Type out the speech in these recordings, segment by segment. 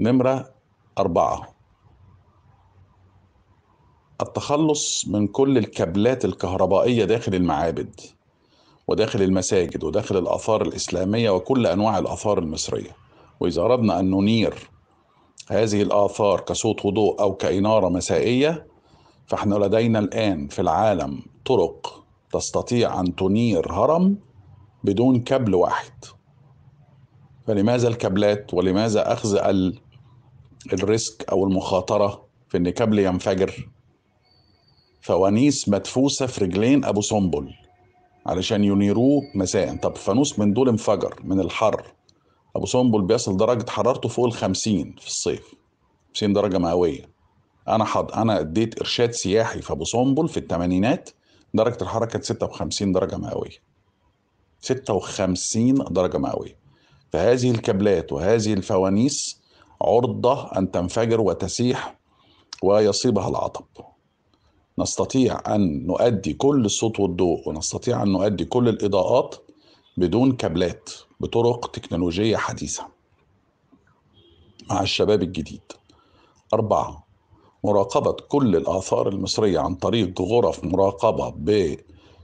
نمرة أربعة التخلص من كل الكابلات الكهربائية داخل المعابد وداخل المساجد وداخل الآثار الإسلامية وكل أنواع الآثار المصرية وإذا أردنا أن ننير هذه الآثار كصوت وضوء أو كإنارة مسائية فإحنا لدينا الآن في العالم طرق تستطيع أن تنير هرم بدون كابل واحد فلماذا الكابلات ولماذا أخذ الريسك او المخاطره في ان كابل ينفجر فوانيس مدفوسه في رجلين ابو سنبل علشان ينيروه مساء طب فانوس من دول انفجر من الحر ابو سنبل بيصل درجه حرارته فوق الخمسين في الصيف 50 درجه مئويه انا حض انا اديت ارشاد سياحي في ابو سنبل في الثمانينات درجه الحراره كانت 56 درجه مئويه 56 درجه مئويه فهذه الكابلات وهذه الفوانيس عرضة أن تنفجر وتسيح ويصيبها العطب نستطيع أن نؤدي كل الصوت والضوء ونستطيع أن نؤدي كل الإضاءات بدون كابلات بطرق تكنولوجية حديثة مع الشباب الجديد أربعة مراقبة كل الآثار المصرية عن طريق غرف مراقبة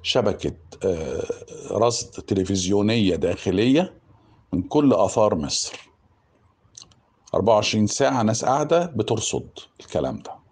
بشبكة آه، رصد تلفزيونية داخلية من كل آثار مصر 24 ساعه ناس قاعده بترصد الكلام ده